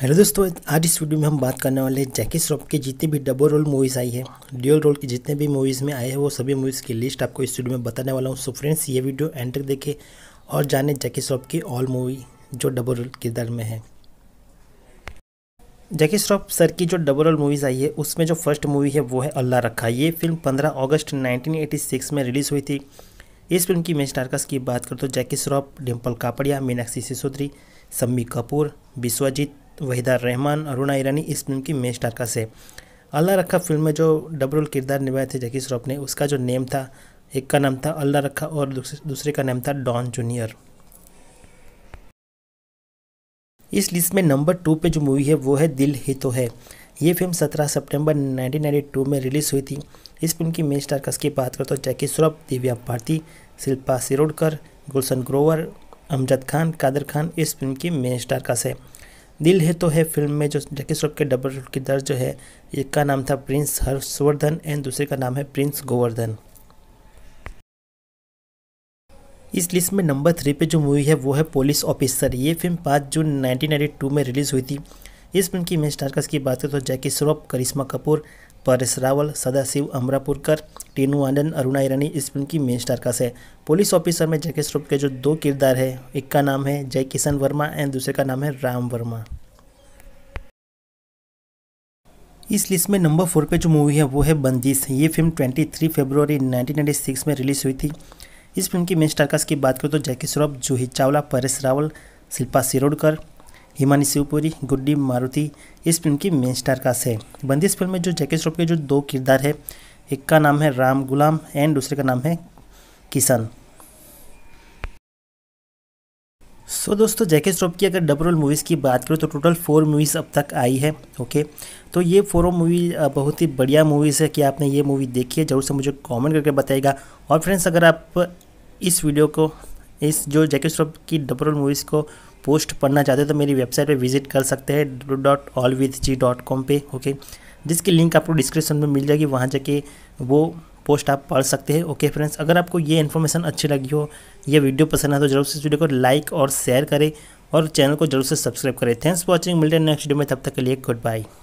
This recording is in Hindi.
हेलो दोस्तों आज इस वीडियो में हम बात करने वाले हैं जैकी श्रॉफ की जितनी भी डबल रोल मूवीज़ आई है ड्यूअल रोल की जितने भी मूवीज़ में आए हैं वो सभी मूवीज़ की लिस्ट आपको इस वीडियो में बताने वाला हूँ सो फ्रेंड्स ये वीडियो एंड तक देखें और जाने जैकी श्रॉफ की ऑल मूवी जो डबल रोल किरदार में है जैकी श्रॉफ सर की जो डबल रोल मूवीज़ आई है उसमें जो फर्स्ट मूवी है वो है अल्लाह रखा ये फिल्म पंद्रह अगस्त नाइनटीन में रिलीज़ हुई थी इस फिल्म की मेन स्टारकास्ट की बात करें तो जैकी श्रॉफ डिम्पल कापड़िया मीनाक्षी सिसोदिया सम्मी कपूर विश्वजीत तो वहीदा रहमान अरुणा ईरानी इस फिल्म की मेन स्टारकास्ट है अल्लाह रखा फिल्म में जो डबल किरदार निभाए थे जैकी श्रॉफ ने उसका जो नेम था एक का नाम था अल्लाह रखा और दूसरे का नाम था डॉन जूनियर इस लिस्ट में नंबर टू पे जो मूवी है वो है दिल ही तो है ये फिल्म 17 सितंबर 1992 में रिलीज़ हुई थी इस फिल्म की मेन स्टार की बात करें तो जैकी श्रॉफ दिव्या भारती शिल्पा सिरोडकर गुलशन ग्रोवर अमजद खान कादर खान इस फिल्म की मेन स्टार है दिल है तो है फिल्म में जो जैकी श्रॉफ के डबल रोल की दर्ज जो है एक का नाम था प्रिंस हर्षवर्धन एंड दूसरे का नाम है प्रिंस गोवर्धन इस लिस्ट में नंबर थ्री पे जो मूवी है वो है पुलिस ऑफिसर ये फिल्म पाँच जून नाइनटीन में रिलीज़ हुई थी इस फिल्म की मेन स्टारकास्ट की बात करें तो जैकी श्रॉफ करिश्मा कपूर परेश रावल सदाशिव अमरापुरकर टीनू आनंद अरुणा ईरानी इस फिल्म की मेन स्टार का है पुलिस ऑफिसर में जैके श्रॉफ के जो दो किरदार हैं एक का नाम है जय किशन वर्मा एंड दूसरे का नाम है राम वर्मा इस लिस्ट में नंबर फोर पे जो मूवी है वो है बंदिश ये फिल्म 23 फरवरी 1996 में रिलीज़ हुई थी इस फिल्म की मेन स्टारकास्ट की बात करें तो जैकी श्रॉफ जूही चावला परेश रावल शिल्पा सिरोडकर हिमानी शिवपुरी गुड्डी मारुति इस फिल्म की मेन स्टारकास्ट है बंदिश फिल्म में जो जैकी श्रॉफ के जो दो किरदार है एक का नाम है राम गुलाम एंड दूसरे का नाम है किसान सो so, दोस्तों जैके श्रॉफ की अगर डबल रोल मूवीज़ की बात करूँ तो टोटल फोर मूवीज़ अब तक आई है ओके तो ये फोरों मूवी बहुत ही बढ़िया मूवीज़ है कि आपने ये मूवी देखी है ज़रूर से मुझे कमेंट करके बताएगा और फ्रेंड्स अगर आप इस वीडियो को इस जो जैके श्रॉफ की डबल रोल मूवीज़ को पोस्ट पढ़ना चाहते हो तो मेरी वेबसाइट पर विजिट कर सकते हैं dot all G dot com पर ओके जिसकी लिंक आपको डिस्क्रिप्शन में मिल जाएगी वहाँ जाके वो पोस्ट आप पढ़ सकते हैं ओके फ्रेंड्स अगर आपको ये इन्फॉर्मेशन अच्छी लगी हो ये वीडियो पसंद आए तो जरूर से इस वीडियो को लाइक और शेयर करें और चैनल को जरूर से सब्सक्राइब करें थैंक्स फॉर वॉचिंग मिलते हैं नेक्स्ट वीडियो में तब तक के लिए गुड बाय